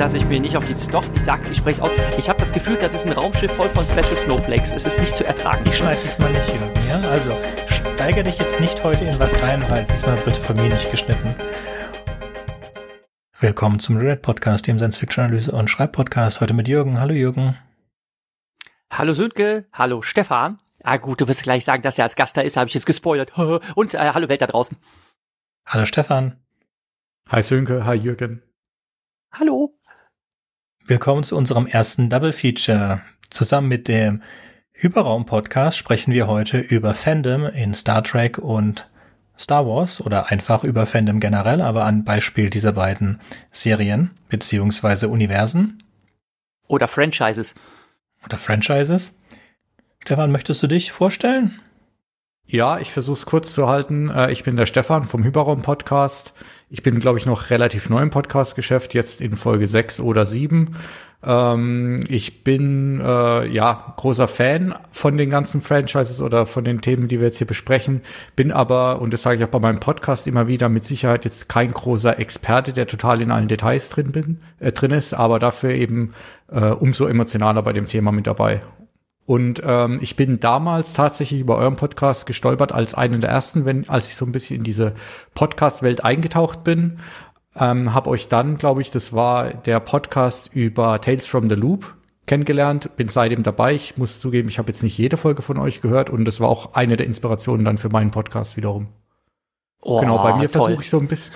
dass ich mir nicht auf die. Doch, ich sag, ich spreche aus. Ich habe das Gefühl, das ist ein Raumschiff voll von Special Snowflakes. Es ist nicht zu ertragen. Ich schneide diesmal nicht, Jürgen. Ja? Also, steigere dich jetzt nicht heute in was rein, weil diesmal wird von mir nicht geschnitten. Willkommen zum Red Podcast, dem Science-Fiction-Analyse- und Schreib-Podcast. Heute mit Jürgen. Hallo, Jürgen. Hallo, Sönke. Hallo, Stefan. Ah, gut, du wirst gleich sagen, dass der als Gast da ist. Habe ich jetzt gespoilert. Und äh, hallo, Welt da draußen. Hallo, Stefan. Hi, Sönke. Hi, Jürgen. Hallo. Willkommen zu unserem ersten Double Feature. Zusammen mit dem Hyperraum Podcast sprechen wir heute über Fandom in Star Trek und Star Wars oder einfach über Fandom generell, aber an Beispiel dieser beiden Serien beziehungsweise Universen. Oder Franchises. Oder Franchises. Stefan, möchtest du dich vorstellen? Ja, ich versuche es kurz zu halten. Äh, ich bin der Stefan vom Hyperraum Podcast. Ich bin, glaube ich, noch relativ neu im Podcast-Geschäft, jetzt in Folge 6 oder 7. Ähm, ich bin äh, ja großer Fan von den ganzen Franchises oder von den Themen, die wir jetzt hier besprechen. Bin aber, und das sage ich auch bei meinem Podcast immer wieder, mit Sicherheit jetzt kein großer Experte, der total in allen Details drin bin, äh, drin ist, aber dafür eben äh, umso emotionaler bei dem Thema mit dabei. Und ähm, ich bin damals tatsächlich über euren Podcast gestolpert als einen der ersten, wenn, als ich so ein bisschen in diese Podcast-Welt eingetaucht bin. Ähm, habe euch dann, glaube ich, das war der Podcast über Tales from the Loop kennengelernt, bin seitdem dabei. Ich muss zugeben, ich habe jetzt nicht jede Folge von euch gehört und das war auch eine der Inspirationen dann für meinen Podcast wiederum. Oh, genau, bei mir versuche ich so ein bisschen,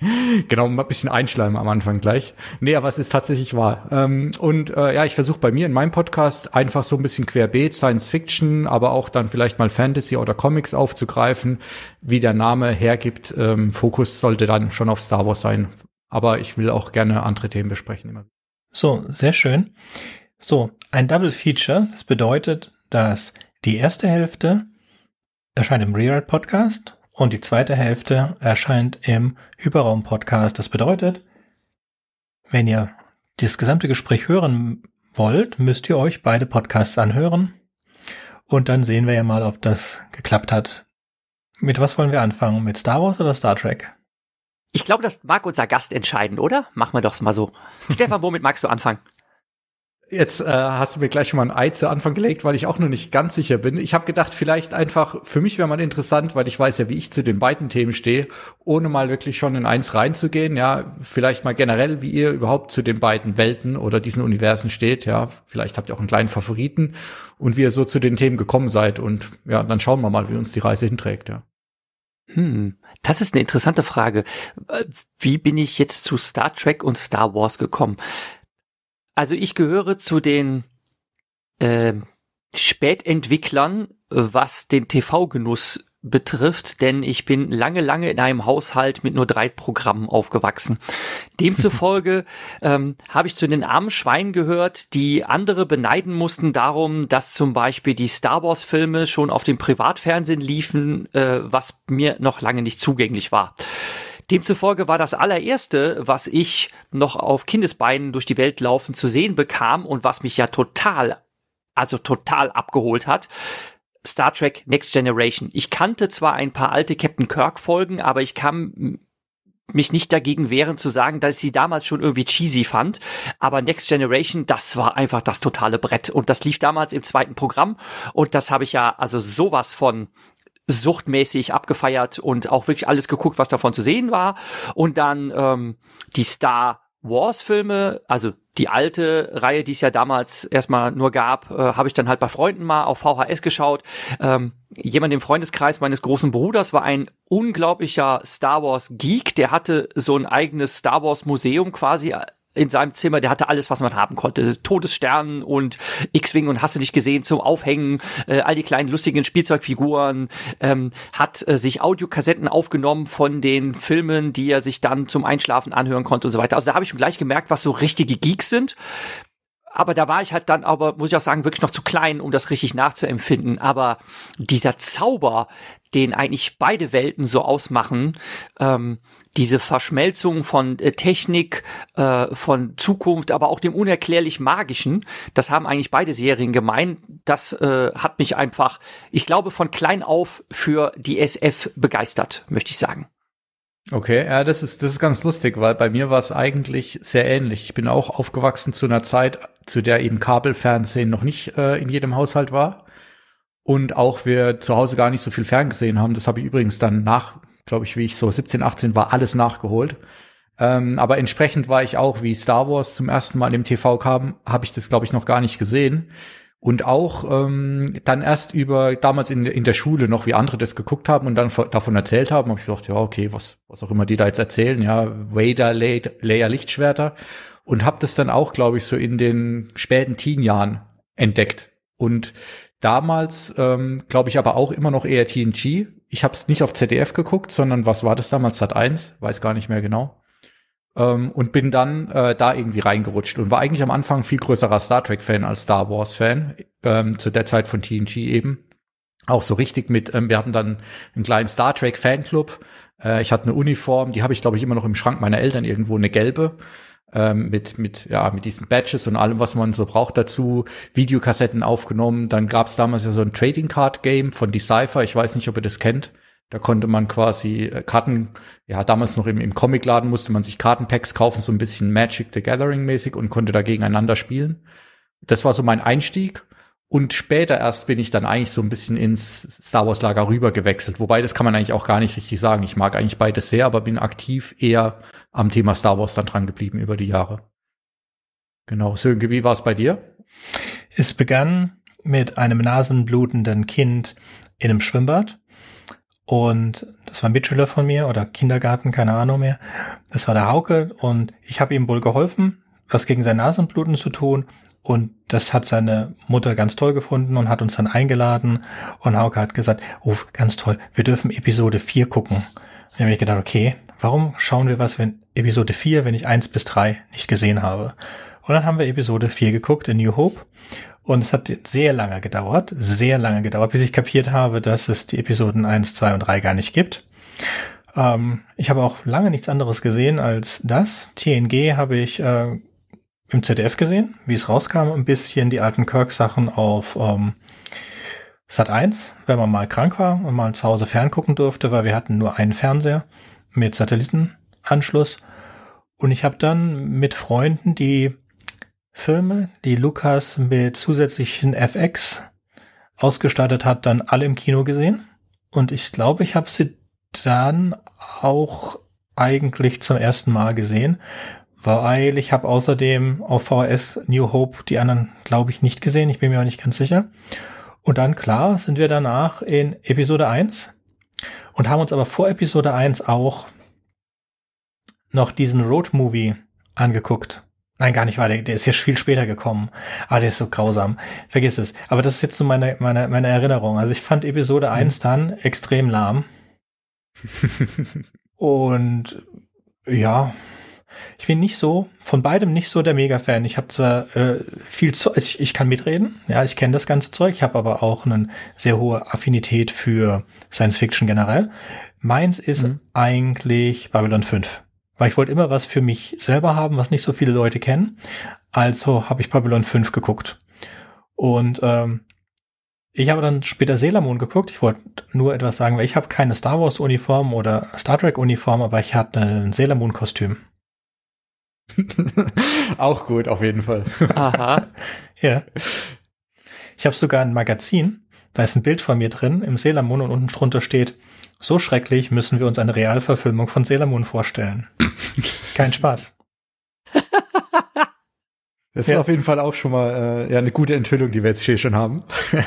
genau, ein bisschen einschleimen am Anfang gleich. Nee, aber es ist tatsächlich wahr. Ähm, und äh, ja, ich versuche bei mir in meinem Podcast einfach so ein bisschen querbeet Science Fiction, aber auch dann vielleicht mal Fantasy oder Comics aufzugreifen, wie der Name hergibt. Ähm, Fokus sollte dann schon auf Star Wars sein. Aber ich will auch gerne andere Themen besprechen. Immer. So, sehr schön. So, ein Double Feature, das bedeutet, dass die erste Hälfte erscheint im Rewrite Podcast und die zweite Hälfte erscheint im Hyperraum-Podcast. Das bedeutet, wenn ihr das gesamte Gespräch hören wollt, müsst ihr euch beide Podcasts anhören. Und dann sehen wir ja mal, ob das geklappt hat. Mit was wollen wir anfangen? Mit Star Wars oder Star Trek? Ich glaube, das mag unser Gast entscheiden, oder? Machen wir doch mal so. Stefan, womit magst du anfangen? Jetzt äh, hast du mir gleich schon mal ein Ei zu Anfang gelegt, weil ich auch noch nicht ganz sicher bin. Ich habe gedacht, vielleicht einfach, für mich wäre mal interessant, weil ich weiß ja, wie ich zu den beiden Themen stehe, ohne mal wirklich schon in eins reinzugehen. Ja, vielleicht mal generell, wie ihr überhaupt zu den beiden Welten oder diesen Universen steht. Ja, vielleicht habt ihr auch einen kleinen Favoriten und wie ihr so zu den Themen gekommen seid. Und ja, dann schauen wir mal, wie uns die Reise hinträgt. Ja. Hm, das ist eine interessante Frage. Äh, wie bin ich jetzt zu Star Trek und Star Wars gekommen? also ich gehöre zu den äh, Spätentwicklern, was den TV-Genuss betrifft, denn ich bin lange, lange in einem Haushalt mit nur drei Programmen aufgewachsen. Demzufolge ähm, habe ich zu den armen Schweinen gehört, die andere beneiden mussten darum, dass zum Beispiel die Star Wars-Filme schon auf dem Privatfernsehen liefen, äh, was mir noch lange nicht zugänglich war. Demzufolge war das allererste, was ich noch auf Kindesbeinen durch die Welt laufen zu sehen bekam und was mich ja total, also total abgeholt hat, Star Trek Next Generation. Ich kannte zwar ein paar alte Captain Kirk Folgen, aber ich kam mich nicht dagegen wehren zu sagen, dass ich sie damals schon irgendwie cheesy fand. Aber Next Generation, das war einfach das totale Brett. Und das lief damals im zweiten Programm. Und das habe ich ja also sowas von suchtmäßig abgefeiert und auch wirklich alles geguckt, was davon zu sehen war. Und dann ähm, die Star Wars-Filme, also die alte Reihe, die es ja damals erstmal nur gab, äh, habe ich dann halt bei Freunden mal auf VHS geschaut. Ähm, jemand im Freundeskreis meines großen Bruders war ein unglaublicher Star Wars Geek, der hatte so ein eigenes Star Wars Museum quasi äh, in seinem Zimmer, der hatte alles, was man haben konnte. Todesstern und X-Wing und hast du nicht gesehen zum Aufhängen, äh, all die kleinen lustigen Spielzeugfiguren, ähm, hat äh, sich Audiokassetten aufgenommen von den Filmen, die er sich dann zum Einschlafen anhören konnte und so weiter. Also da habe ich schon gleich gemerkt, was so richtige Geeks sind aber da war ich halt dann aber, muss ich auch sagen, wirklich noch zu klein, um das richtig nachzuempfinden. Aber dieser Zauber, den eigentlich beide Welten so ausmachen, ähm, diese Verschmelzung von äh, Technik, äh, von Zukunft, aber auch dem unerklärlich Magischen, das haben eigentlich beide Serien gemeint. Das äh, hat mich einfach, ich glaube, von klein auf für die SF begeistert, möchte ich sagen. Okay, ja, das ist, das ist ganz lustig, weil bei mir war es eigentlich sehr ähnlich. Ich bin auch aufgewachsen zu einer Zeit, zu der eben Kabelfernsehen noch nicht äh, in jedem Haushalt war. Und auch wir zu Hause gar nicht so viel ferngesehen haben. Das habe ich übrigens dann nach, glaube ich, wie ich so 17, 18 war, alles nachgeholt. Ähm, aber entsprechend war ich auch, wie Star Wars zum ersten Mal im TV kam, habe ich das, glaube ich, noch gar nicht gesehen und auch ähm, dann erst über damals in, in der Schule noch, wie andere das geguckt haben und dann davon erzählt haben, habe ich gedacht, ja, okay, was, was auch immer die da jetzt erzählen, ja, Vader, Lay Leia Lichtschwerter und habe das dann auch, glaube ich, so in den späten Teenjahren entdeckt. Und damals, ähm, glaube ich, aber auch immer noch eher TNG. Ich habe es nicht auf ZDF geguckt, sondern was war das damals, Sat 1? Weiß gar nicht mehr genau ähm, und bin dann äh, da irgendwie reingerutscht und war eigentlich am Anfang viel größerer Star Trek-Fan als Star Wars-Fan, ähm, zu der Zeit von TNG eben. Auch so richtig mit, ähm, wir hatten dann einen kleinen Star Trek-Fanclub. Äh, ich hatte eine Uniform, die habe ich, glaube ich, immer noch im Schrank meiner Eltern irgendwo, eine gelbe. Ähm, mit, mit, ja, mit diesen Badges und allem, was man so braucht dazu, Videokassetten aufgenommen. Dann gab es damals ja so ein Trading Card Game von Decipher. Ich weiß nicht, ob ihr das kennt. Da konnte man quasi äh, Karten, ja, damals noch im, im Comicladen musste man sich Kartenpacks kaufen, so ein bisschen Magic the Gathering mäßig und konnte da gegeneinander spielen. Das war so mein Einstieg. Und später erst bin ich dann eigentlich so ein bisschen ins Star Wars Lager rüber gewechselt. Wobei, das kann man eigentlich auch gar nicht richtig sagen. Ich mag eigentlich beides sehr, aber bin aktiv eher am Thema Star Wars dann dran geblieben über die Jahre. Genau. Sönke, wie war es bei dir? Es begann mit einem nasenblutenden Kind in einem Schwimmbad. Und das war ein Mitschüler von mir oder Kindergarten, keine Ahnung mehr. Das war der Hauke und ich habe ihm wohl geholfen, was gegen sein Nasenbluten zu tun. Und das hat seine Mutter ganz toll gefunden und hat uns dann eingeladen. Und Hauke hat gesagt, oh, ganz toll, wir dürfen Episode 4 gucken. Und dann habe ich gedacht, okay, warum schauen wir was, wenn Episode 4, wenn ich 1 bis 3 nicht gesehen habe? Und dann haben wir Episode 4 geguckt in New Hope. Und es hat sehr lange gedauert, sehr lange gedauert, bis ich kapiert habe, dass es die Episoden 1, 2 und 3 gar nicht gibt. Ähm, ich habe auch lange nichts anderes gesehen als das. TNG habe ich äh, im ZDF gesehen, wie es rauskam, ein bisschen die alten Kirk-Sachen auf ähm, Sat 1, wenn man mal krank war und mal zu Hause ferngucken durfte, weil wir hatten nur einen Fernseher mit Satellitenanschluss. Und ich habe dann mit Freunden, die Filme, die Lukas mit zusätzlichen FX ausgestattet hat, dann alle im Kino gesehen. Und ich glaube, ich habe sie dann auch eigentlich zum ersten Mal gesehen, weil ich habe außerdem auf VHS New Hope die anderen, glaube ich, nicht gesehen. Ich bin mir auch nicht ganz sicher. Und dann, klar, sind wir danach in Episode 1 und haben uns aber vor Episode 1 auch noch diesen Road Movie angeguckt. Nein, gar nicht wahr. Der, der ist ja viel später gekommen. Ah, der ist so grausam. Vergiss es. Aber das ist jetzt so meine, meine, meine Erinnerung. Also ich fand Episode mhm. dann extrem lahm. Und ja, ich bin nicht so, von beidem nicht so der Mega-Fan. Ich habe zwar äh, viel Zeug, ich, ich kann mitreden, ja, ich kenne das ganze Zeug, ich habe aber auch eine sehr hohe Affinität für Science Fiction generell. Meins ist mhm. eigentlich Babylon 5 weil ich wollte immer was für mich selber haben, was nicht so viele Leute kennen. Also habe ich Babylon 5 geguckt. Und ähm, ich habe dann später Sailor Moon geguckt. Ich wollte nur etwas sagen, weil ich habe keine Star Wars Uniform oder Star Trek Uniform, aber ich hatte ein Sailor Moon Kostüm. Auch gut, auf jeden Fall. Aha. ja. Ich habe sogar ein Magazin da ist ein Bild von mir drin im Selamon und unten drunter steht, so schrecklich müssen wir uns eine Realverfilmung von Selamon vorstellen. Kein Spaß. Das ja. ist auf jeden Fall auch schon mal äh, ja, eine gute Enthüllung, die wir jetzt hier schon haben.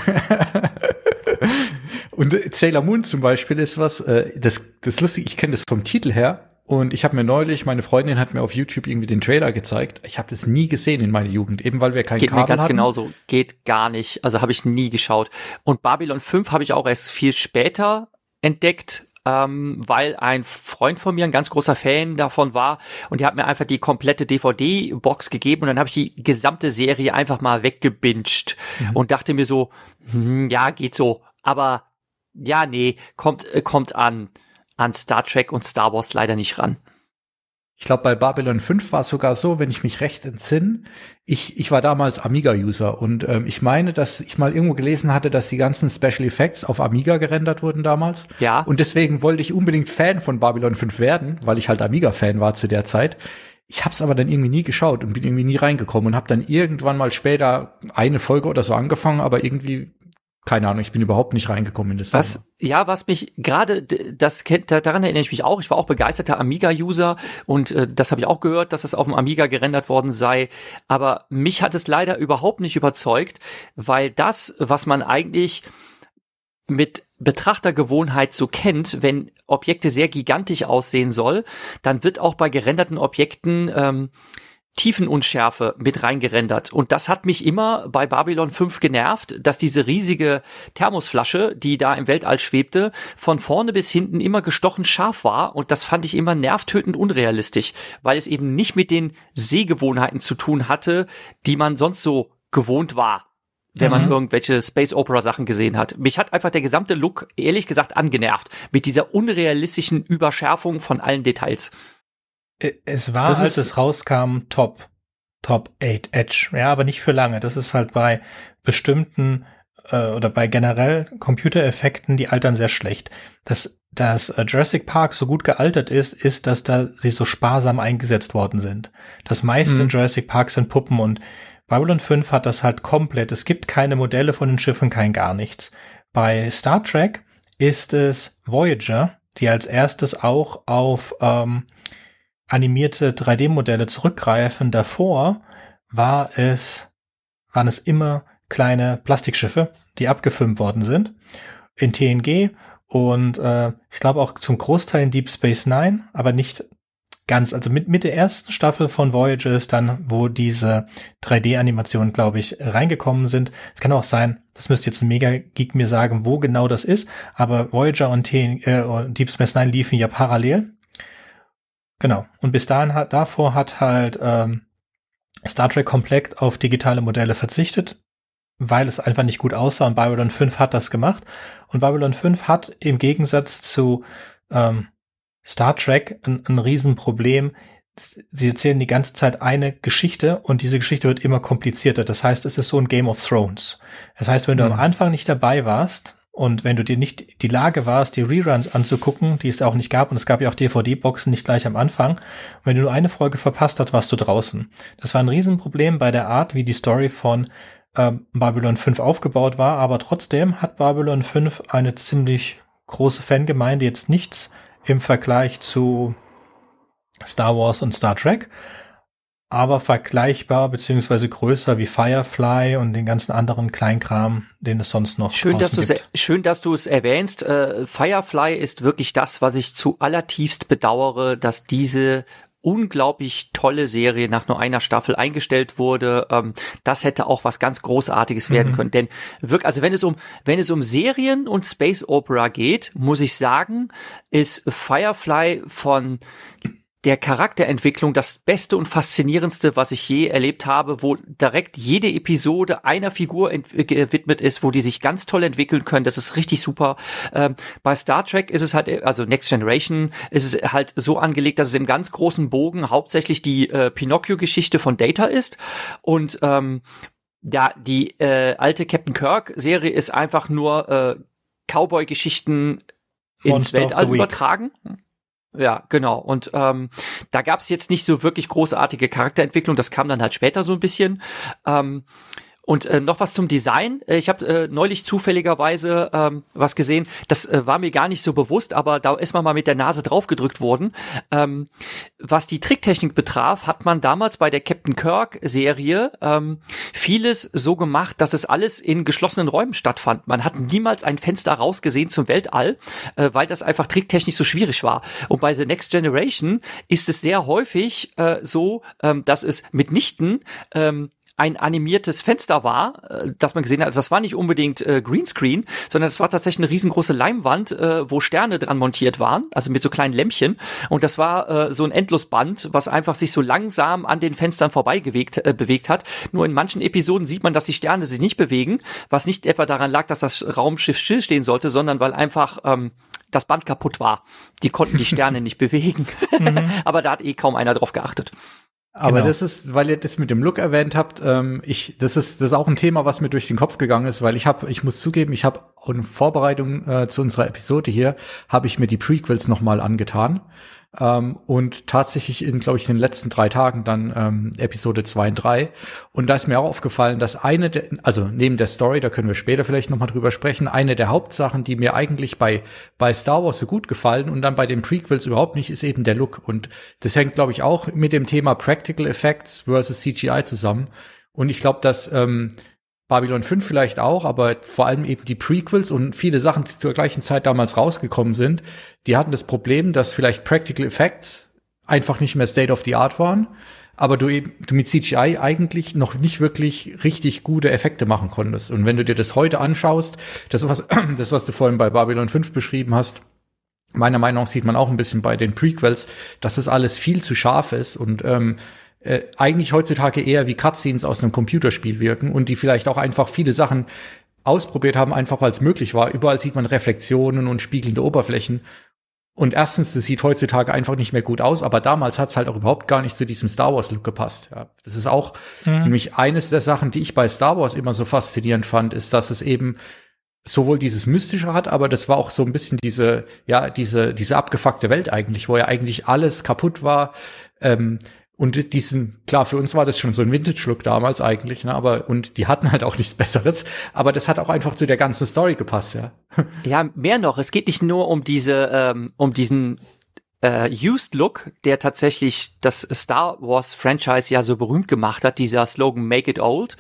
Und Sailor Moon zum Beispiel ist was, äh, das, das ist lustig, ich kenne das vom Titel her, und ich habe mir neulich, meine Freundin hat mir auf YouTube irgendwie den Trailer gezeigt. Ich habe das nie gesehen in meiner Jugend, eben weil wir keinen Geht Kabel mir ganz hatten. genauso. Geht gar nicht. Also habe ich nie geschaut. Und Babylon 5 habe ich auch erst viel später entdeckt, ähm, weil ein Freund von mir, ein ganz großer Fan davon war und der hat mir einfach die komplette DVD-Box gegeben und dann habe ich die gesamte Serie einfach mal weggebinged mhm. und dachte mir so, hm, ja, geht so, aber ja, nee, kommt, äh, kommt an an Star Trek und Star Wars leider nicht ran. Ich glaube, bei Babylon 5 war es sogar so, wenn ich mich recht entsinne, ich, ich war damals Amiga-User und ähm, ich meine, dass ich mal irgendwo gelesen hatte, dass die ganzen Special Effects auf Amiga gerendert wurden damals. Ja. Und deswegen wollte ich unbedingt Fan von Babylon 5 werden, weil ich halt Amiga-Fan war zu der Zeit. Ich habe es aber dann irgendwie nie geschaut und bin irgendwie nie reingekommen und habe dann irgendwann mal später eine Folge oder so angefangen, aber irgendwie keine Ahnung, ich bin überhaupt nicht reingekommen in das. Was, Thema. ja, was mich gerade, das kennt, daran erinnere ich mich auch. Ich war auch begeisterter Amiga-User und äh, das habe ich auch gehört, dass das auf dem Amiga gerendert worden sei. Aber mich hat es leider überhaupt nicht überzeugt, weil das, was man eigentlich mit Betrachtergewohnheit so kennt, wenn Objekte sehr gigantisch aussehen soll, dann wird auch bei gerenderten Objekten ähm, Tiefenunschärfe mit reingerendert. Und das hat mich immer bei Babylon 5 genervt, dass diese riesige Thermosflasche, die da im Weltall schwebte, von vorne bis hinten immer gestochen scharf war. Und das fand ich immer nervtötend unrealistisch, weil es eben nicht mit den Sehgewohnheiten zu tun hatte, die man sonst so gewohnt war wenn mhm. man irgendwelche Space Opera Sachen gesehen hat. Mich hat einfach der gesamte Look ehrlich gesagt angenervt mit dieser unrealistischen Überschärfung von allen Details. Äh, es war, das als halt, es rauskam, top. Top 8 Edge. Ja, aber nicht für lange. Das ist halt bei bestimmten äh, oder bei generell Computereffekten, die altern sehr schlecht. Dass, dass äh, Jurassic Park so gut gealtert ist, ist, dass da sie so sparsam eingesetzt worden sind. Das meiste mhm. in Jurassic Park sind Puppen und Babylon 5 hat das halt komplett. Es gibt keine Modelle von den Schiffen, kein gar nichts. Bei Star Trek ist es Voyager, die als erstes auch auf ähm, animierte 3D-Modelle zurückgreifen. Davor war es, waren es immer kleine Plastikschiffe, die abgefilmt worden sind in TNG und äh, ich glaube auch zum Großteil in Deep Space Nine, aber nicht ganz. Also mit, mit der ersten Staffel von Voyager ist dann, wo diese 3D-Animationen, glaube ich, reingekommen sind. Es kann auch sein, das müsste jetzt ein Mega-Geek mir sagen, wo genau das ist, aber Voyager und, TNG, äh, und Deep Space Nine liefen ja parallel Genau. Und bis dahin hat, davor hat halt ähm, Star Trek komplett auf digitale Modelle verzichtet, weil es einfach nicht gut aussah und Babylon 5 hat das gemacht. Und Babylon 5 hat im Gegensatz zu ähm, Star Trek ein, ein Riesenproblem. Sie erzählen die ganze Zeit eine Geschichte und diese Geschichte wird immer komplizierter. Das heißt, es ist so ein Game of Thrones. Das heißt, wenn du mhm. am Anfang nicht dabei warst, und wenn du dir nicht die Lage warst, die Reruns anzugucken, die es auch nicht gab, und es gab ja auch DVD-Boxen nicht gleich am Anfang, wenn du nur eine Folge verpasst hast, warst du draußen. Das war ein Riesenproblem bei der Art, wie die Story von ähm, Babylon 5 aufgebaut war, aber trotzdem hat Babylon 5 eine ziemlich große Fangemeinde jetzt nichts im Vergleich zu Star Wars und Star Trek aber vergleichbar beziehungsweise größer wie Firefly und den ganzen anderen Kleinkram, den es sonst noch schön, dass du e-, Schön, dass du es erwähnst. Äh, Firefly ist wirklich das, was ich zu allertiefst bedauere, dass diese unglaublich tolle Serie nach nur einer Staffel eingestellt wurde. Ähm, das hätte auch was ganz Großartiges werden mhm. können. Denn wirklich, also wenn es um, wenn es um Serien und Space Opera geht, muss ich sagen, ist Firefly von der Charakterentwicklung das Beste und Faszinierendste, was ich je erlebt habe, wo direkt jede Episode einer Figur äh, gewidmet ist, wo die sich ganz toll entwickeln können. Das ist richtig super. Ähm, bei Star Trek ist es halt, äh, also Next Generation, ist es halt so angelegt, dass es im ganz großen Bogen hauptsächlich die äh, Pinocchio-Geschichte von Data ist. Und ähm, ja, die äh, alte Captain Kirk-Serie ist einfach nur äh, Cowboy-Geschichten ins Weltall übertragen. Week. Ja, genau. Und ähm, da gab's jetzt nicht so wirklich großartige Charakterentwicklung. Das kam dann halt später so ein bisschen. Ähm, und äh, noch was zum Design. Äh, ich habe äh, neulich zufälligerweise ähm, was gesehen. Das äh, war mir gar nicht so bewusst, aber da ist man mal mit der Nase draufgedrückt worden. Ähm, was die Tricktechnik betraf, hat man damals bei der Captain Kirk-Serie ähm, vieles so gemacht, dass es alles in geschlossenen Räumen stattfand. Man hat niemals ein Fenster rausgesehen zum Weltall, äh, weil das einfach tricktechnisch so schwierig war. Und bei The Next Generation ist es sehr häufig äh, so, ähm, dass es mitnichten ähm, ein animiertes Fenster war, äh, das man gesehen hat. Also das war nicht unbedingt äh, Greenscreen, sondern es war tatsächlich eine riesengroße Leimwand, äh, wo Sterne dran montiert waren, also mit so kleinen Lämpchen. Und das war äh, so ein Endlosband, was einfach sich so langsam an den Fenstern vorbei äh, bewegt hat. Nur in manchen Episoden sieht man, dass die Sterne sich nicht bewegen, was nicht etwa daran lag, dass das Raumschiff stillstehen sollte, sondern weil einfach ähm, das Band kaputt war. Die konnten die Sterne nicht bewegen. Mhm. Aber da hat eh kaum einer drauf geachtet. Aber genau. das ist, weil ihr das mit dem Look erwähnt habt, ähm, ich, das ist, das ist auch ein Thema, was mir durch den Kopf gegangen ist, weil ich habe, ich muss zugeben, ich habe in Vorbereitung äh, zu unserer Episode hier, habe ich mir die Prequels nochmal angetan, ähm, und tatsächlich in, glaube ich, in den letzten drei Tagen dann ähm, Episode zwei und drei Und da ist mir auch aufgefallen, dass eine, der, also neben der Story, da können wir später vielleicht nochmal drüber sprechen, eine der Hauptsachen, die mir eigentlich bei, bei Star Wars so gut gefallen und dann bei den Prequels überhaupt nicht, ist eben der Look. Und das hängt, glaube ich, auch mit dem Thema Practical Effects versus CGI zusammen. Und ich glaube, dass ähm, Babylon 5 vielleicht auch, aber vor allem eben die Prequels und viele Sachen, die zur gleichen Zeit damals rausgekommen sind, die hatten das Problem, dass vielleicht Practical Effects einfach nicht mehr State of the Art waren, aber du eben du mit CGI eigentlich noch nicht wirklich richtig gute Effekte machen konntest. Und wenn du dir das heute anschaust, das was das was du vorhin bei Babylon 5 beschrieben hast, meiner Meinung nach sieht man auch ein bisschen bei den Prequels, dass das alles viel zu scharf ist und ähm, äh, eigentlich heutzutage eher wie Cutscenes aus einem Computerspiel wirken und die vielleicht auch einfach viele Sachen ausprobiert haben, einfach weil es möglich war. Überall sieht man Reflexionen und spiegelnde Oberflächen. Und erstens, das sieht heutzutage einfach nicht mehr gut aus, aber damals hat's halt auch überhaupt gar nicht zu diesem Star Wars-Look gepasst. Ja, das ist auch mhm. nämlich eines der Sachen, die ich bei Star Wars immer so faszinierend fand, ist, dass es eben sowohl dieses Mystische hat, aber das war auch so ein bisschen diese, ja, diese, diese abgefuckte Welt eigentlich, wo ja eigentlich alles kaputt war. Ähm, und diesen, klar, für uns war das schon so ein Vintage-Look damals eigentlich, ne, aber, und die hatten halt auch nichts Besseres, aber das hat auch einfach zu der ganzen Story gepasst, ja. Ja, mehr noch, es geht nicht nur um diese, ähm, um diesen äh, Used Look, der tatsächlich das Star Wars Franchise ja so berühmt gemacht hat, dieser Slogan Make It Old.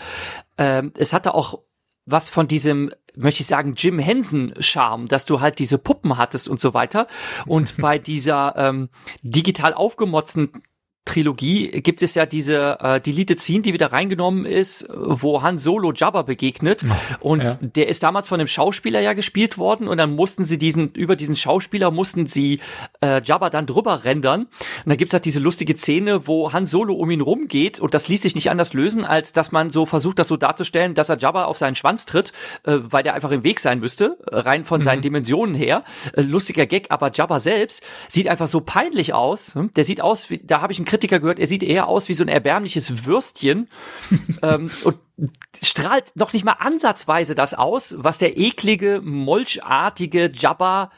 Ähm, es hatte auch was von diesem, möchte ich sagen, Jim Henson-Charme, dass du halt diese Puppen hattest und so weiter. Und bei dieser ähm, digital aufgemotzten Trilogie gibt es ja diese äh, Deleted Scene, die wieder reingenommen ist, wo Han Solo Jabba begegnet und ja. der ist damals von einem Schauspieler ja gespielt worden und dann mussten sie diesen über diesen Schauspieler mussten sie äh, Jabba dann drüber rendern und dann gibt's halt diese lustige Szene, wo Han Solo um ihn rumgeht und das ließ sich nicht anders lösen, als dass man so versucht, das so darzustellen, dass er Jabba auf seinen Schwanz tritt, äh, weil der einfach im Weg sein müsste, äh, rein von mhm. seinen Dimensionen her. Äh, lustiger Gag, aber Jabba selbst sieht einfach so peinlich aus. Hm? Der sieht aus, wie, da habe ich einen Kritiker gehört, er sieht eher aus wie so ein erbärmliches Würstchen ähm, und strahlt noch nicht mal ansatzweise das aus, was der eklige, molchartige Jabba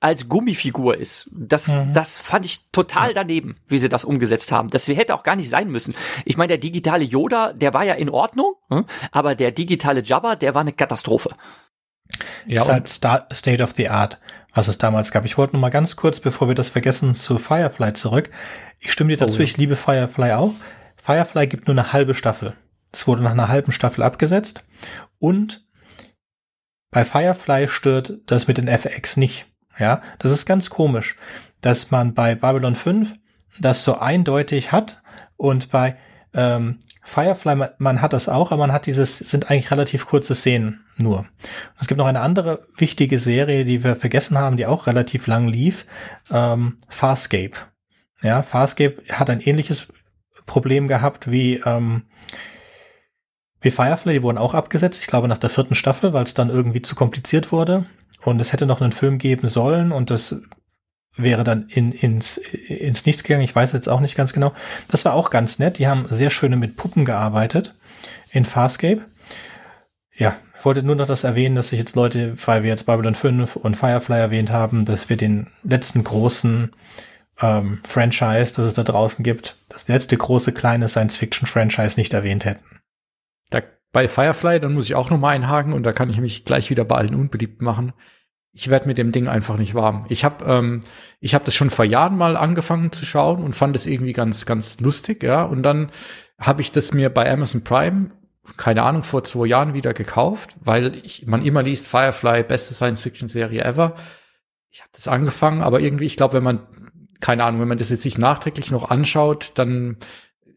als Gummifigur ist. Das, mhm. das fand ich total daneben, wie sie das umgesetzt haben. Das hätte auch gar nicht sein müssen. Ich meine, der digitale Yoda, der war ja in Ordnung, ne? aber der digitale Jabba, der war eine Katastrophe. Ja, ist halt State of the Art was es damals gab. Ich wollte nur mal ganz kurz, bevor wir das vergessen, zu Firefly zurück. Ich stimme dir oh dazu, oh, ja. ich liebe Firefly auch. Firefly gibt nur eine halbe Staffel. Es wurde nach einer halben Staffel abgesetzt. Und bei Firefly stört das mit den FX nicht. Ja, das ist ganz komisch, dass man bei Babylon 5 das so eindeutig hat und bei ähm, Firefly, man, man, hat das auch, aber man hat dieses, sind eigentlich relativ kurze Szenen nur. Es gibt noch eine andere wichtige Serie, die wir vergessen haben, die auch relativ lang lief, ähm, Farscape. Ja, Farscape hat ein ähnliches Problem gehabt wie, ähm, wie Firefly, die wurden auch abgesetzt, ich glaube nach der vierten Staffel, weil es dann irgendwie zu kompliziert wurde. Und es hätte noch einen Film geben sollen und das wäre dann in, ins, ins Nichts gegangen. Ich weiß jetzt auch nicht ganz genau. Das war auch ganz nett. Die haben sehr schöne mit Puppen gearbeitet in Farscape. Ja, ich wollte nur noch das erwähnen, dass sich jetzt Leute, weil wir jetzt Babylon 5 und Firefly erwähnt haben, dass wir den letzten großen ähm, Franchise, das es da draußen gibt, das letzte große kleine Science-Fiction-Franchise nicht erwähnt hätten. Da, bei Firefly, dann muss ich auch nochmal einhaken und da kann ich mich gleich wieder bei allen unbeliebt machen ich werde mit dem Ding einfach nicht warm. Ich habe ähm, ich habe das schon vor Jahren mal angefangen zu schauen und fand es irgendwie ganz ganz lustig, ja. Und dann habe ich das mir bei Amazon Prime keine Ahnung vor zwei Jahren wieder gekauft, weil ich man immer liest Firefly beste Science Fiction Serie ever. Ich habe das angefangen, aber irgendwie ich glaube, wenn man keine Ahnung, wenn man das jetzt sich nachträglich noch anschaut, dann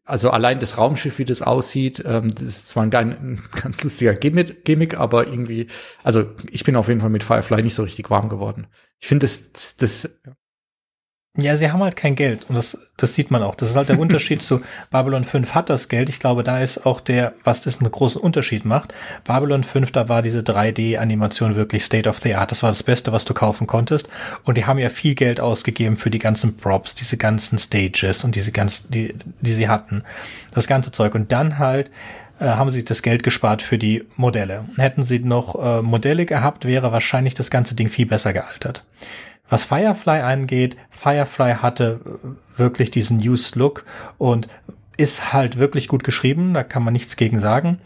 also allein das Raumschiff, wie das aussieht, ähm, das ist zwar ein, ein ganz lustiger Gimmick, Gimmick, aber irgendwie, also ich bin auf jeden Fall mit Firefly nicht so richtig warm geworden. Ich finde, das, das ja, sie haben halt kein Geld und das, das sieht man auch. Das ist halt der Unterschied zu Babylon 5 hat das Geld. Ich glaube, da ist auch der, was das einen großen Unterschied macht. Babylon 5, da war diese 3D-Animation wirklich State of the Art. Das war das Beste, was du kaufen konntest. Und die haben ja viel Geld ausgegeben für die ganzen Props, diese ganzen Stages und diese ganzen, die, die sie hatten. Das ganze Zeug. Und dann halt äh, haben sie das Geld gespart für die Modelle. Hätten sie noch äh, Modelle gehabt, wäre wahrscheinlich das ganze Ding viel besser gealtert. Was Firefly angeht, Firefly hatte äh, wirklich diesen used Look und ist halt wirklich gut geschrieben, da kann man nichts gegen sagen.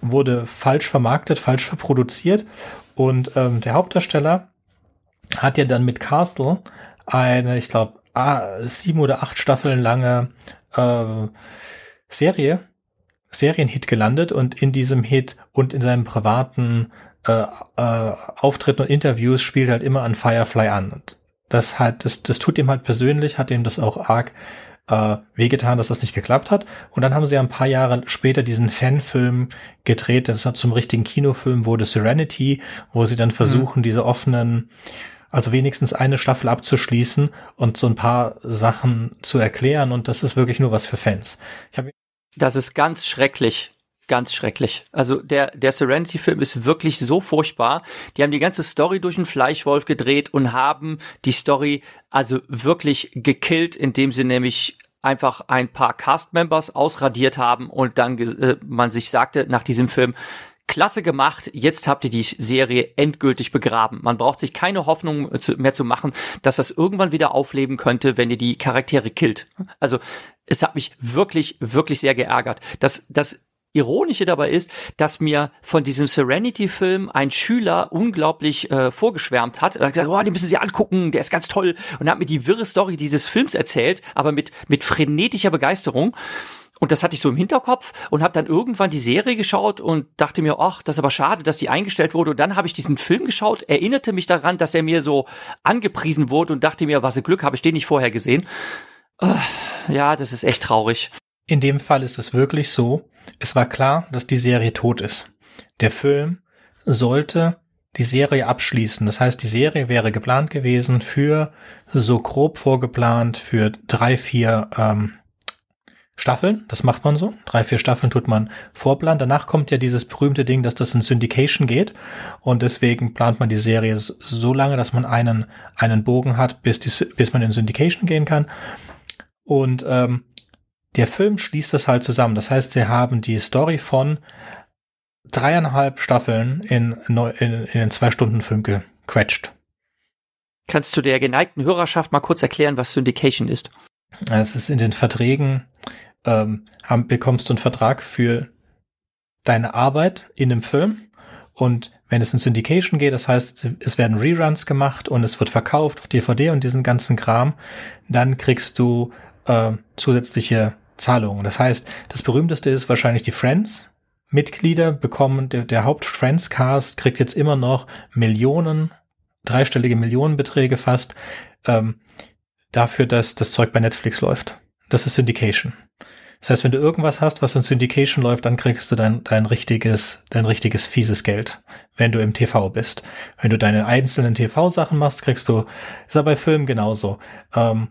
Wurde falsch vermarktet, falsch verproduziert und ähm, der Hauptdarsteller hat ja dann mit Castle eine, ich glaube, sieben oder acht Staffeln lange äh, Serie, Serienhit gelandet und in diesem Hit und in seinem privaten äh, äh, Auftritten und Interviews spielt halt immer an Firefly an. Und das halt, das, das tut ihm halt persönlich, hat ihm das auch arg äh, wehgetan, dass das nicht geklappt hat. Und dann haben sie ja ein paar Jahre später diesen Fanfilm gedreht, das hat zum richtigen Kinofilm wurde Serenity, wo sie dann mhm. versuchen, mhm. diese offenen, also wenigstens eine Staffel abzuschließen und so ein paar Sachen zu erklären. Und das ist wirklich nur was für Fans. das ist ganz schrecklich. Ganz schrecklich. Also der, der Serenity-Film ist wirklich so furchtbar. Die haben die ganze Story durch den Fleischwolf gedreht und haben die Story also wirklich gekillt, indem sie nämlich einfach ein paar Cast-Members ausradiert haben und dann äh, man sich sagte nach diesem Film, klasse gemacht, jetzt habt ihr die Serie endgültig begraben. Man braucht sich keine Hoffnung mehr zu machen, dass das irgendwann wieder aufleben könnte, wenn ihr die Charaktere killt. Also es hat mich wirklich, wirklich sehr geärgert. Das, das Ironische dabei ist, dass mir von diesem Serenity-Film ein Schüler unglaublich äh, vorgeschwärmt hat. Er hat gesagt, oh, die müssen Sie angucken, der ist ganz toll. Und hat mir die wirre Story dieses Films erzählt, aber mit, mit frenetischer Begeisterung. Und das hatte ich so im Hinterkopf und habe dann irgendwann die Serie geschaut und dachte mir, ach, das ist aber schade, dass die eingestellt wurde. Und dann habe ich diesen Film geschaut, erinnerte mich daran, dass der mir so angepriesen wurde und dachte mir, was ein Glück, habe ich den nicht vorher gesehen. Äh, ja, das ist echt traurig. In dem Fall ist es wirklich so, es war klar, dass die Serie tot ist. Der Film sollte die Serie abschließen. Das heißt, die Serie wäre geplant gewesen für so grob vorgeplant für drei, vier ähm, Staffeln. Das macht man so. Drei, vier Staffeln tut man Vorplan. Danach kommt ja dieses berühmte Ding, dass das in Syndication geht. Und deswegen plant man die Serie so lange, dass man einen, einen Bogen hat, bis, die, bis man in Syndication gehen kann. Und ähm, der Film schließt das halt zusammen. Das heißt, sie haben die Story von dreieinhalb Staffeln in, in, in einen Zwei-Stunden-Film gequetscht. Kannst du der geneigten Hörerschaft mal kurz erklären, was Syndication ist? Es ist in den Verträgen, ähm, haben, bekommst du einen Vertrag für deine Arbeit in einem Film. Und wenn es in Syndication geht, das heißt, es werden Reruns gemacht und es wird verkauft auf DVD und diesen ganzen Kram, dann kriegst du äh, zusätzliche Zahlungen. Das heißt, das berühmteste ist wahrscheinlich die Friends. Mitglieder bekommen, der, der Haupt-Friends-Cast kriegt jetzt immer noch Millionen, dreistellige Millionenbeträge fast, ähm, dafür, dass das Zeug bei Netflix läuft. Das ist Syndication. Das heißt, wenn du irgendwas hast, was in Syndication läuft, dann kriegst du dein, dein richtiges, dein richtiges fieses Geld, wenn du im TV bist. Wenn du deine einzelnen TV-Sachen machst, kriegst du, ist aber bei Filmen genauso. Ähm,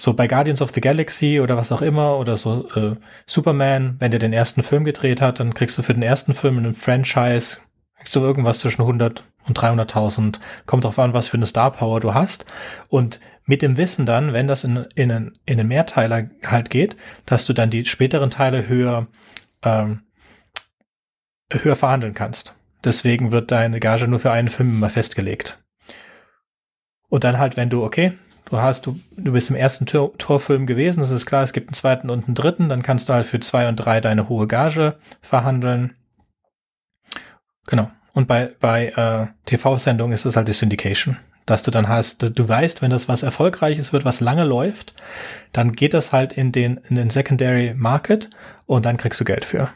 so bei Guardians of the Galaxy oder was auch immer oder so äh, Superman, wenn der den ersten Film gedreht hat, dann kriegst du für den ersten Film in einem Franchise kriegst du irgendwas zwischen 100 und 300.000. Kommt drauf an, was für eine Star Power du hast. Und mit dem Wissen dann, wenn das in, in, einen, in einen Mehrteiler halt geht, dass du dann die späteren Teile höher, ähm, höher verhandeln kannst. Deswegen wird deine Gage nur für einen Film immer festgelegt. Und dann halt, wenn du, okay, du hast, du, du bist im ersten Tor Torfilm gewesen, das ist klar, es gibt einen zweiten und einen dritten, dann kannst du halt für zwei und drei deine hohe Gage verhandeln. Genau. Und bei, bei äh, TV-Sendungen ist es halt die Syndication. Dass du dann hast, du weißt, wenn das was Erfolgreiches wird, was lange läuft, dann geht das halt in den, in den Secondary Market und dann kriegst du Geld für.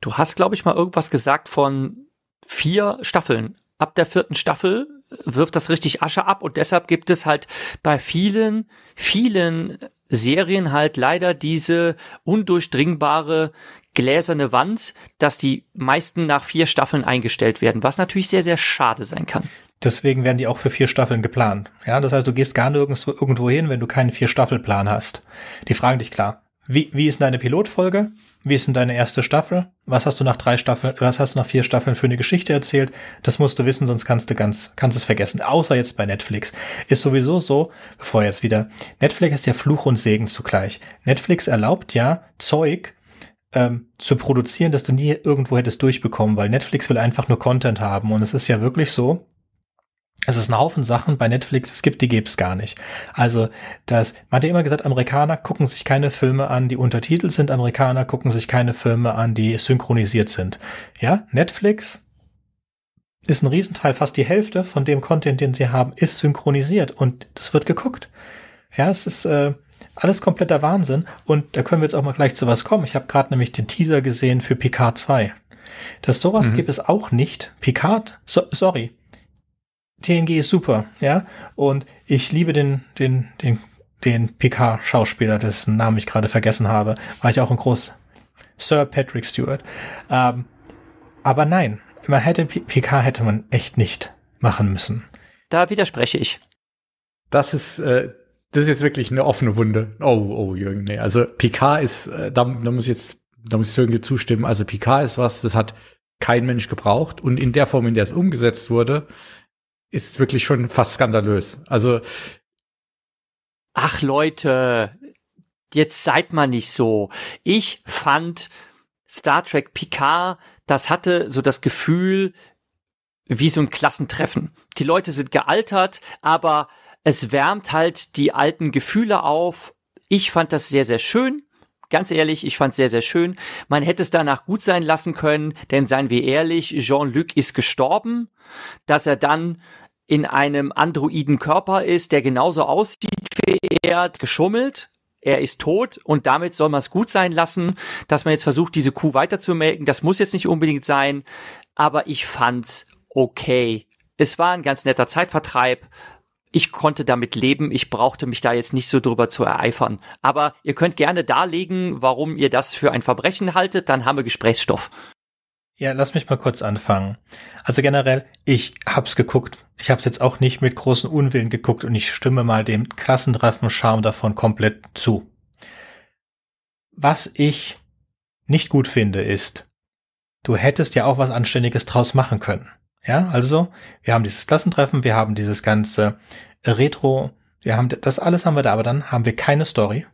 Du hast, glaube ich, mal irgendwas gesagt von vier Staffeln. Ab der vierten Staffel wirft das richtig Asche ab und deshalb gibt es halt bei vielen, vielen Serien halt leider diese undurchdringbare gläserne Wand, dass die meisten nach vier Staffeln eingestellt werden, was natürlich sehr, sehr schade sein kann. Deswegen werden die auch für vier Staffeln geplant. Ja, das heißt, du gehst gar nirgends irgendwo hin, wenn du keinen Vier-Staffel-Plan hast. Die fragen dich klar, wie, wie ist deine Pilotfolge? wie ist denn deine erste Staffel? Was hast du nach drei Staffeln, äh, was hast du nach vier Staffeln für eine Geschichte erzählt? Das musst du wissen, sonst kannst du ganz, kannst es vergessen. Außer jetzt bei Netflix. Ist sowieso so, bevor jetzt wieder. Netflix ist ja Fluch und Segen zugleich. Netflix erlaubt ja Zeug, ähm, zu produzieren, dass du nie irgendwo hättest durchbekommen, weil Netflix will einfach nur Content haben. Und es ist ja wirklich so, es ist ein Haufen Sachen bei Netflix, es gibt, die gäbe es gar nicht. Also, das, man hat ja immer gesagt, Amerikaner gucken sich keine Filme an, die untertitelt sind, Amerikaner gucken sich keine Filme an, die synchronisiert sind. Ja, Netflix ist ein Riesenteil, fast die Hälfte von dem Content, den sie haben, ist synchronisiert und das wird geguckt. Ja, es ist äh, alles kompletter Wahnsinn und da können wir jetzt auch mal gleich zu was kommen. Ich habe gerade nämlich den Teaser gesehen für Picard 2. Dass sowas mhm. gibt es auch nicht. Picard, so, sorry, TNG ist super, ja. Und ich liebe den, den, den, den PK-Schauspieler, dessen Namen ich gerade vergessen habe. War ich auch ein groß Sir Patrick Stewart. Ähm, aber nein, man hätte PK hätte man echt nicht machen müssen. Da widerspreche ich. Das ist äh, das ist jetzt wirklich eine offene Wunde. Oh, oh, Jürgen, nee. Also PK ist, äh, da, da muss ich jetzt, da muss ich Jürgen zustimmen. Also PK ist was, das hat kein Mensch gebraucht und in der Form, in der es umgesetzt wurde, ist wirklich schon fast skandalös. Also Ach Leute, jetzt seid mal nicht so. Ich fand Star Trek Picard, das hatte so das Gefühl wie so ein Klassentreffen. Die Leute sind gealtert, aber es wärmt halt die alten Gefühle auf. Ich fand das sehr, sehr schön. Ganz ehrlich, ich fand es sehr, sehr schön. Man hätte es danach gut sein lassen können, denn seien wir ehrlich, Jean-Luc ist gestorben. Dass er dann in einem androiden Körper ist, der genauso aussieht wie er, geschummelt, er ist tot und damit soll man es gut sein lassen, dass man jetzt versucht, diese Kuh weiterzumelken. Das muss jetzt nicht unbedingt sein, aber ich fand's okay. Es war ein ganz netter Zeitvertreib. Ich konnte damit leben. Ich brauchte mich da jetzt nicht so drüber zu ereifern. Aber ihr könnt gerne darlegen, warum ihr das für ein Verbrechen haltet. Dann haben wir Gesprächsstoff. Ja, lass mich mal kurz anfangen. Also generell, ich hab's geguckt. Ich hab's jetzt auch nicht mit großem Unwillen geguckt und ich stimme mal dem Klassentreffen-Charme davon komplett zu. Was ich nicht gut finde, ist, du hättest ja auch was Anständiges draus machen können. Ja, also, wir haben dieses Klassentreffen, wir haben dieses ganze Retro, wir haben, das alles haben wir da, aber dann haben wir keine Story.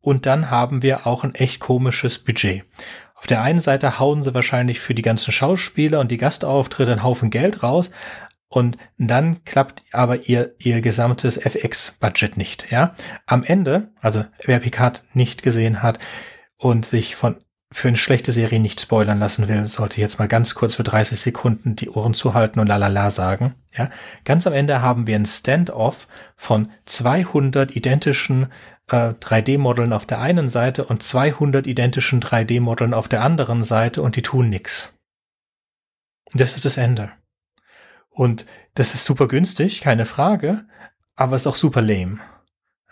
Und dann haben wir auch ein echt komisches Budget. Auf der einen Seite hauen sie wahrscheinlich für die ganzen Schauspieler und die Gastauftritte einen Haufen Geld raus und dann klappt aber ihr, ihr gesamtes FX-Budget nicht, ja. Am Ende, also wer Picard nicht gesehen hat und sich von für eine schlechte Serie nicht spoilern lassen will, sollte jetzt mal ganz kurz für 30 Sekunden die Ohren zuhalten und lalala sagen. Ja, ganz am Ende haben wir einen Standoff von 200 identischen äh, 3D-Modellen auf der einen Seite und 200 identischen 3D-Modellen auf der anderen Seite und die tun nichts. Das ist das Ende. Und das ist super günstig, keine Frage, aber ist auch super lame.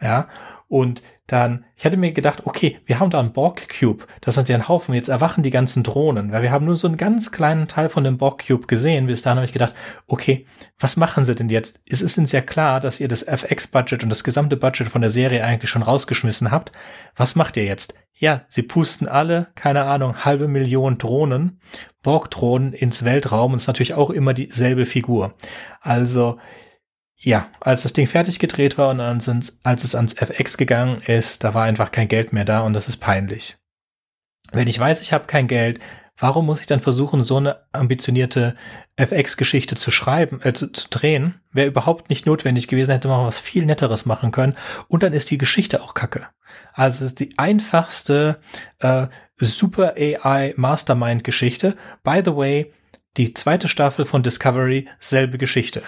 Ja, und dann, ich hatte mir gedacht, okay, wir haben da einen Borg-Cube, das sind ja ein Haufen, jetzt erwachen die ganzen Drohnen, weil wir haben nur so einen ganz kleinen Teil von dem Borg-Cube gesehen. Bis dahin habe ich gedacht, okay, was machen sie denn jetzt? Es ist uns ja klar, dass ihr das FX-Budget und das gesamte Budget von der Serie eigentlich schon rausgeschmissen habt. Was macht ihr jetzt? Ja, sie pusten alle, keine Ahnung, halbe Million Drohnen, Borg-Drohnen ins Weltraum und es ist natürlich auch immer dieselbe Figur. Also, ja, als das Ding fertig gedreht war und dann als es ans FX gegangen ist, da war einfach kein Geld mehr da und das ist peinlich. Wenn ich weiß, ich habe kein Geld, warum muss ich dann versuchen, so eine ambitionierte FX-Geschichte zu schreiben, äh, zu, zu drehen? Wäre überhaupt nicht notwendig gewesen, hätte man was viel Netteres machen können. Und dann ist die Geschichte auch kacke. Also es ist die einfachste äh, Super AI Mastermind-Geschichte. By the way, die zweite Staffel von Discovery, selbe Geschichte.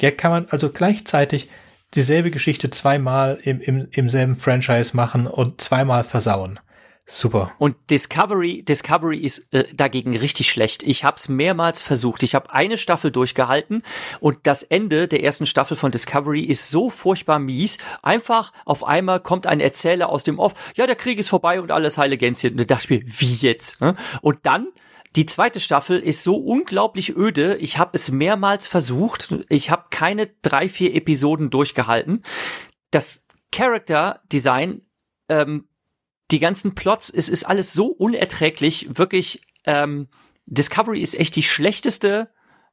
Ja, kann man also gleichzeitig dieselbe Geschichte zweimal im, im, im selben Franchise machen und zweimal versauen. Super. Und Discovery, Discovery ist äh, dagegen richtig schlecht. Ich habe es mehrmals versucht. Ich habe eine Staffel durchgehalten und das Ende der ersten Staffel von Discovery ist so furchtbar mies. Einfach auf einmal kommt ein Erzähler aus dem Off. Ja, der Krieg ist vorbei und alles heile Gänzchen. Und da dachte ich mir, wie jetzt? Ne? Und dann die zweite Staffel ist so unglaublich öde. Ich habe es mehrmals versucht. Ich habe keine drei, vier Episoden durchgehalten. Das Character Design, ähm, die ganzen Plots, es ist alles so unerträglich. Wirklich, ähm, Discovery ist echt die schlechteste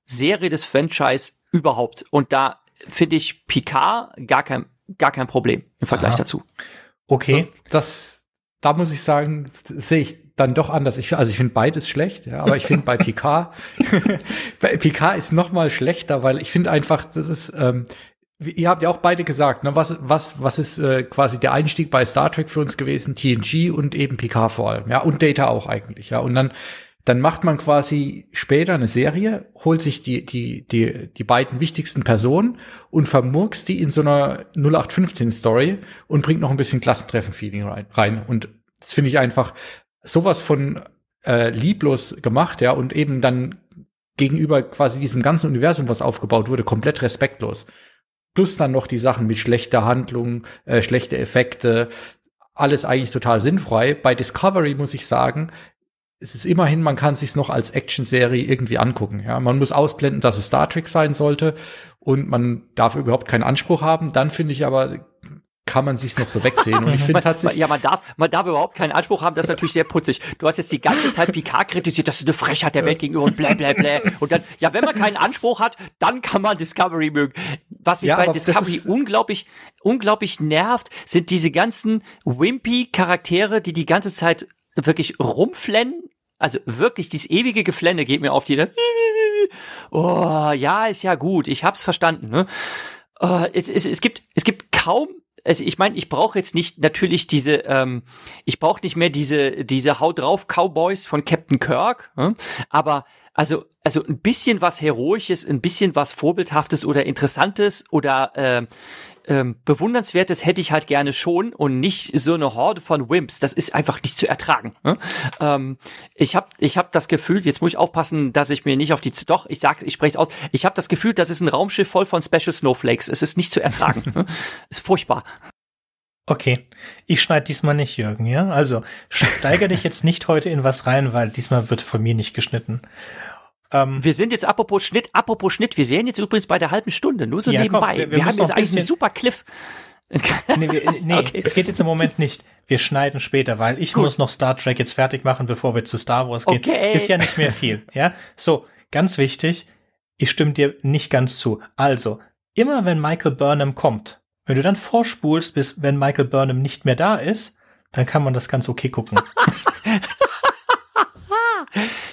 Serie des Franchise überhaupt. Und da finde ich Picard gar kein, gar kein Problem im Vergleich Aha. dazu. Okay, so. das, da muss ich sagen, sehe ich dann doch anders. Ich, also ich finde beides schlecht, ja, aber ich finde bei Picard, bei Picard ist noch mal schlechter, weil ich finde einfach, das ist, ähm, ihr habt ja auch beide gesagt, ne, was, was, was ist äh, quasi der Einstieg bei Star Trek für uns gewesen? TNG und eben Picard vor allem, ja, und Data auch eigentlich, ja. Und dann, dann macht man quasi später eine Serie, holt sich die, die, die, die beiden wichtigsten Personen und vermurkst die in so einer 0815-Story und bringt noch ein bisschen Klassentreffen-Feeling rein. Und das finde ich einfach, sowas von äh, lieblos gemacht, ja, und eben dann gegenüber quasi diesem ganzen Universum, was aufgebaut wurde, komplett respektlos. Plus dann noch die Sachen mit schlechter Handlung, äh, schlechte Effekte, alles eigentlich total sinnfrei. Bei Discovery muss ich sagen, es ist immerhin, man kann sich's noch als Action-Serie irgendwie angucken. Ja, man muss ausblenden, dass es Star Trek sein sollte und man darf überhaupt keinen Anspruch haben. Dann finde ich aber kann man sich's noch so wegsehen. Und ich finde tatsächlich. Ja, man darf, man darf überhaupt keinen Anspruch haben, das ist natürlich sehr putzig. Du hast jetzt die ganze Zeit Picard kritisiert, das ist eine Frechheit der Welt gegenüber und bläh, bläh, bläh. Und dann, ja, wenn man keinen Anspruch hat, dann kann man Discovery mögen. Was mich ja, bei Discovery unglaublich, unglaublich nervt, sind diese ganzen wimpy Charaktere, die die ganze Zeit wirklich rumflennen. Also wirklich, dieses ewige Geflände geht mir auf die, Oh, ja, ist ja gut, ich hab's verstanden, ne? Oh, es, es, es, gibt, es gibt kaum also ich meine, ich brauche jetzt nicht natürlich diese, ähm, ich brauche nicht mehr diese, diese Haut drauf Cowboys von Captain Kirk, äh? aber also, also ein bisschen was Heroisches, ein bisschen was Vorbildhaftes oder Interessantes oder äh, ähm, bewundernswertes hätte ich halt gerne schon und nicht so eine Horde von Wimps. Das ist einfach nicht zu ertragen. Ne? Ähm, ich habe ich hab das Gefühl, jetzt muss ich aufpassen, dass ich mir nicht auf die doch ich sag ich spreche es aus. Ich habe das Gefühl, das ist ein Raumschiff voll von Special Snowflakes. Es ist nicht zu ertragen. ne? Ist furchtbar. Okay, ich schneide diesmal nicht, Jürgen, ja? Also steigere dich jetzt nicht heute in was rein, weil diesmal wird von mir nicht geschnitten. Ähm, wir sind jetzt apropos Schnitt, apropos Schnitt, wir wären jetzt übrigens bei der halben Stunde, nur so ja, nebenbei. Komm, wir, wir, haben jetzt eigentlich einen super Cliff. nee, wir, nee okay. es geht jetzt im Moment nicht. Wir schneiden später, weil ich Gut. muss noch Star Trek jetzt fertig machen, bevor wir zu Star Wars gehen. Okay. Ist ja nicht mehr viel, ja? So, ganz wichtig, ich stimme dir nicht ganz zu. Also, immer wenn Michael Burnham kommt, wenn du dann vorspulst, bis wenn Michael Burnham nicht mehr da ist, dann kann man das ganz okay gucken.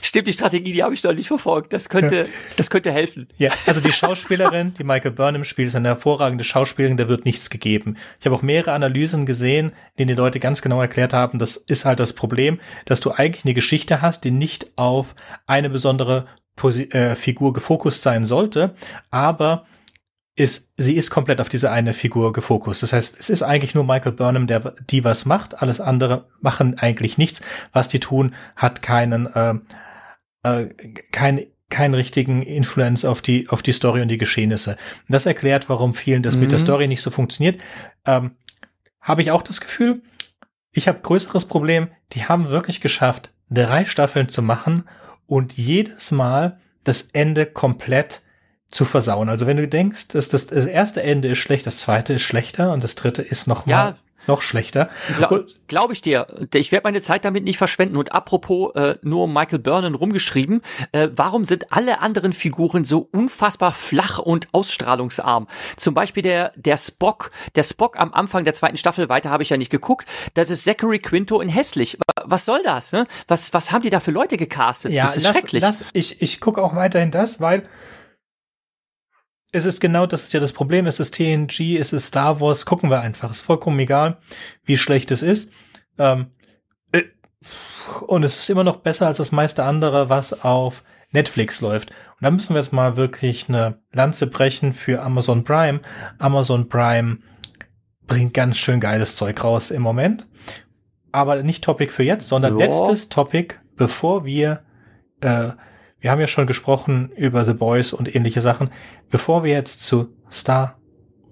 stimmt, die Strategie, die habe ich noch nicht verfolgt. Das könnte, das könnte helfen. Ja, also die Schauspielerin, die Michael Burnham spielt, ist eine hervorragende Schauspielerin, da wird nichts gegeben. Ich habe auch mehrere Analysen gesehen, in denen die Leute ganz genau erklärt haben, das ist halt das Problem, dass du eigentlich eine Geschichte hast, die nicht auf eine besondere Posi äh, Figur gefokust sein sollte, aber ist, sie ist komplett auf diese eine Figur gefokust. Das heißt, es ist eigentlich nur Michael Burnham, der die was macht. Alles andere machen eigentlich nichts. Was die tun, hat keinen äh, äh, kein keinen richtigen Influence auf die, auf die Story und die Geschehnisse. Das erklärt, warum vielen das mhm. mit der mhm. Story nicht so funktioniert. Ähm, habe ich auch das Gefühl, ich habe größeres Problem, die haben wirklich geschafft, drei Staffeln zu machen und jedes Mal das Ende komplett zu versauen. Also wenn du denkst, dass das, das erste Ende ist schlecht, das zweite ist schlechter und das dritte ist noch mal ja, noch schlechter. Glaube glaub ich dir. Ich werde meine Zeit damit nicht verschwenden. Und apropos äh, nur Michael Burnham rumgeschrieben, äh, warum sind alle anderen Figuren so unfassbar flach und ausstrahlungsarm? Zum Beispiel der, der Spock. Der Spock am Anfang der zweiten Staffel, weiter habe ich ja nicht geguckt, das ist Zachary Quinto in hässlich. Was soll das? Ne? Was, was haben die da für Leute gecastet? Ja, das ist lass, schrecklich. Lass, ich ich gucke auch weiterhin das, weil es ist genau, das ist ja das Problem. Es ist TNG, es ist Star Wars. Gucken wir einfach. Ist vollkommen egal, wie schlecht es ist. Ähm, äh, und es ist immer noch besser als das meiste andere, was auf Netflix läuft. Und da müssen wir jetzt mal wirklich eine Lanze brechen für Amazon Prime. Amazon Prime bringt ganz schön geiles Zeug raus im Moment. Aber nicht Topic für jetzt, sondern Joa. letztes Topic, bevor wir äh, wir haben ja schon gesprochen über The Boys und ähnliche Sachen. Bevor wir jetzt zu Star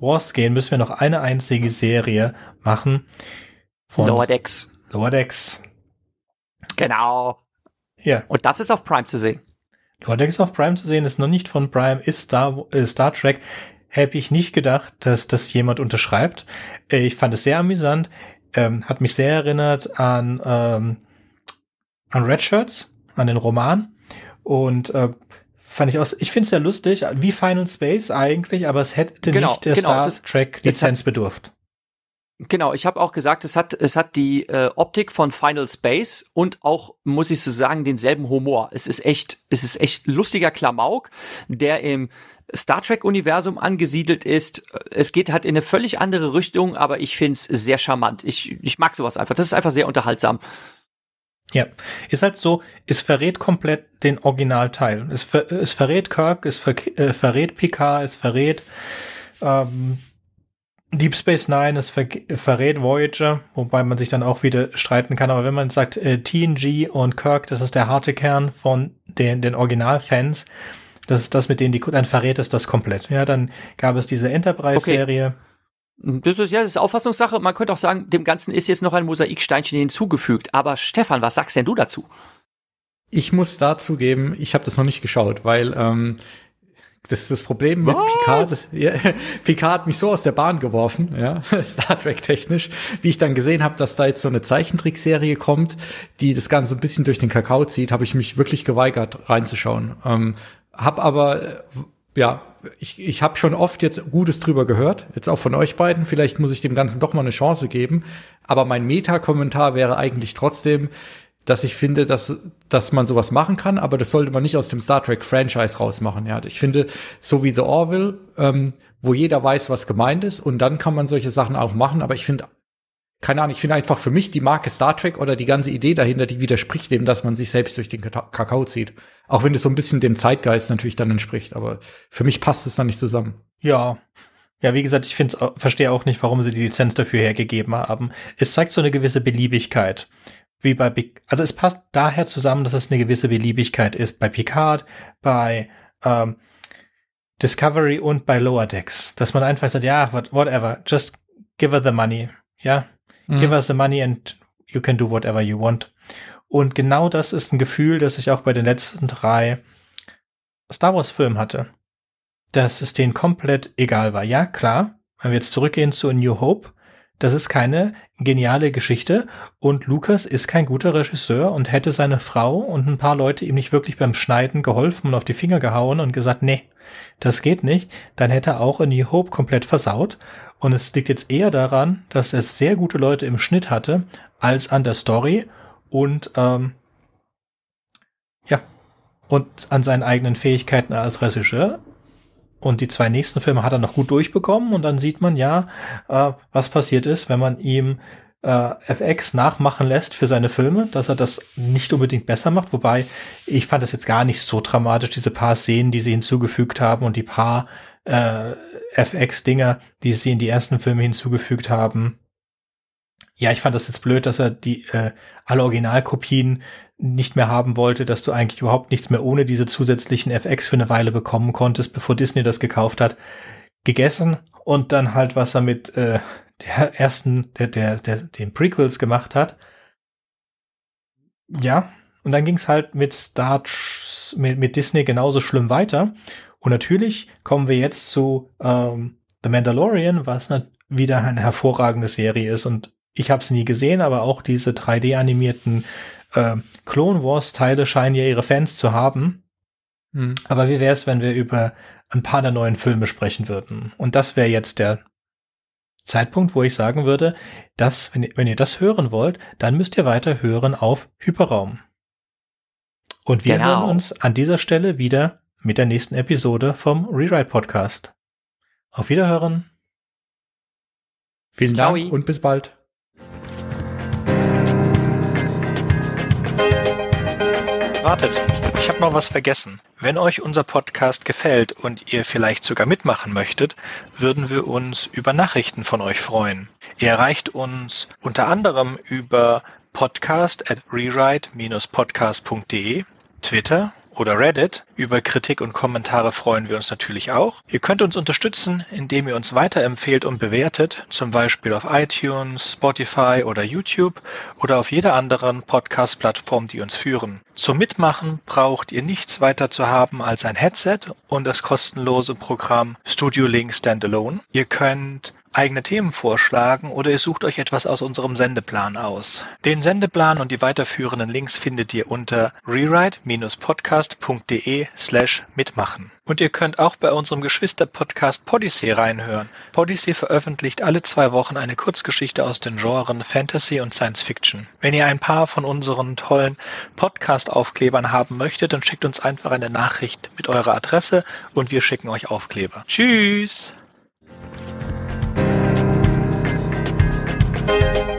Wars gehen, müssen wir noch eine einzige Serie machen. Von Lower Decks. Lower Decks. Genau. Ja. Und das ist auf Prime zu sehen. Lower Decks auf Prime zu sehen ist noch nicht von Prime, ist Star, äh, Star Trek. Hätte ich nicht gedacht, dass das jemand unterschreibt. Äh, ich fand es sehr amüsant. Ähm, hat mich sehr erinnert an, ähm, an Red Shirts, an den Roman. Und äh, fand ich aus. Ich finde es ja lustig, wie Final Space eigentlich, aber es hätte genau, nicht der genau, Star Trek Lizenz bedurft. Genau, ich habe auch gesagt, es hat es hat die äh, Optik von Final Space und auch muss ich so sagen denselben Humor. Es ist echt, es ist echt lustiger Klamauk, der im Star Trek Universum angesiedelt ist. Es geht halt in eine völlig andere Richtung, aber ich find's sehr charmant. Ich ich mag sowas einfach. Das ist einfach sehr unterhaltsam. Ja, ist halt so, es verrät komplett den Originalteil. Es, ver es verrät Kirk, es ver äh, verrät Picard, es verrät ähm, Deep Space Nine, es ver verrät Voyager, wobei man sich dann auch wieder streiten kann. Aber wenn man sagt äh, TNG und Kirk, das ist der harte Kern von den, den Originalfans, das ist das, mit denen die, dann verrät es das komplett. Ja, dann gab es diese Enterprise-Serie. Okay. Hm, das ist ja, das ist Auffassungssache. Man könnte auch sagen, dem Ganzen ist jetzt noch ein Mosaiksteinchen hinzugefügt. Aber Stefan, was sagst denn du dazu? Ich muss dazu geben, ich habe das noch nicht geschaut, weil ähm, das ist das Problem Was? mit Picard. ja, Picard hat mich so aus der Bahn geworfen, ja, Star Trek technisch, wie ich dann gesehen habe, dass da jetzt so eine Zeichentrickserie kommt, die das Ganze ein bisschen durch den Kakao zieht, habe ich mich wirklich geweigert reinzuschauen. Ähm, hab aber äh, ja, ich, ich habe schon oft jetzt Gutes drüber gehört, jetzt auch von euch beiden. Vielleicht muss ich dem Ganzen doch mal eine Chance geben. Aber mein Meta-Kommentar wäre eigentlich trotzdem, dass ich finde, dass, dass man sowas machen kann, aber das sollte man nicht aus dem Star Trek-Franchise rausmachen. Ja, ich finde, so wie The Orville, ähm, wo jeder weiß, was gemeint ist, und dann kann man solche Sachen auch machen, aber ich finde keine Ahnung, ich finde einfach für mich die Marke Star Trek oder die ganze Idee dahinter, die widerspricht dem, dass man sich selbst durch den Kakao zieht. Auch wenn es so ein bisschen dem Zeitgeist natürlich dann entspricht, aber für mich passt es dann nicht zusammen. Ja. Ja, wie gesagt, ich find's, verstehe auch nicht, warum sie die Lizenz dafür hergegeben haben. Es zeigt so eine gewisse Beliebigkeit. Wie bei Big, also es passt daher zusammen, dass es eine gewisse Beliebigkeit ist bei Picard, bei ähm, Discovery und bei Lower Decks, dass man einfach sagt, ja, whatever, just give her the money, ja, Mhm. Give us the money and you can do whatever you want. Und genau das ist ein Gefühl, das ich auch bei den letzten drei Star Wars-Filmen hatte. Dass es denen komplett egal war. Ja, klar, wenn wir jetzt zurückgehen zu A New Hope, das ist keine geniale Geschichte und Lucas ist kein guter Regisseur und hätte seine Frau und ein paar Leute ihm nicht wirklich beim Schneiden geholfen und auf die Finger gehauen und gesagt, nee, das geht nicht, dann hätte er auch A New Hope komplett versaut und es liegt jetzt eher daran, dass es sehr gute Leute im Schnitt hatte, als an der Story und ähm, ja, und an seinen eigenen Fähigkeiten als Regisseur. Und die zwei nächsten Filme hat er noch gut durchbekommen und dann sieht man ja, äh, was passiert ist, wenn man ihm äh, FX nachmachen lässt für seine Filme, dass er das nicht unbedingt besser macht. Wobei ich fand das jetzt gar nicht so dramatisch, diese paar Szenen, die sie hinzugefügt haben und die paar äh, FX-Dinger, die sie in die ersten Filme hinzugefügt haben. Ja, ich fand das jetzt blöd, dass er die äh, alle Originalkopien nicht mehr haben wollte, dass du eigentlich überhaupt nichts mehr ohne diese zusätzlichen FX für eine Weile bekommen konntest, bevor Disney das gekauft hat, gegessen und dann halt, was er mit äh, der ersten, der, der, der, den Prequels gemacht hat. Ja, und dann ging's halt mit Star, mit, mit Disney genauso schlimm weiter. Und natürlich kommen wir jetzt zu ähm, The Mandalorian, was wieder eine hervorragende Serie ist. Und ich habe es nie gesehen, aber auch diese 3D-animierten äh, Clone Wars-Teile scheinen ja ihre Fans zu haben. Mhm. Aber wie wäre es, wenn wir über ein paar der neuen Filme sprechen würden? Und das wäre jetzt der Zeitpunkt, wo ich sagen würde, dass, wenn ihr, wenn ihr das hören wollt, dann müsst ihr weiter hören auf Hyperraum. Und wir genau. hören uns an dieser Stelle wieder mit der nächsten Episode vom Rewrite Podcast. Auf Wiederhören. Vielen Ciao. Dank und bis bald. Wartet, ich habe noch was vergessen. Wenn euch unser Podcast gefällt und ihr vielleicht sogar mitmachen möchtet, würden wir uns über Nachrichten von euch freuen. Ihr erreicht uns unter anderem über podcast at rewrite-podcast.de, Twitter, oder Reddit. Über Kritik und Kommentare freuen wir uns natürlich auch. Ihr könnt uns unterstützen, indem ihr uns weiterempfehlt und bewertet, zum Beispiel auf iTunes, Spotify oder YouTube oder auf jeder anderen Podcast-Plattform, die uns führen. Zum Mitmachen braucht ihr nichts weiter zu haben als ein Headset und das kostenlose Programm Studio Link Standalone. Ihr könnt eigene Themen vorschlagen oder ihr sucht euch etwas aus unserem Sendeplan aus. Den Sendeplan und die weiterführenden Links findet ihr unter rewrite-podcast.de slash mitmachen. Und ihr könnt auch bei unserem Geschwister-Podcast Podyssey reinhören. Podyssey veröffentlicht alle zwei Wochen eine Kurzgeschichte aus den Genren Fantasy und Science Fiction. Wenn ihr ein paar von unseren tollen Podcast-Aufklebern haben möchtet, dann schickt uns einfach eine Nachricht mit eurer Adresse und wir schicken euch Aufkleber. Tschüss! Thank you.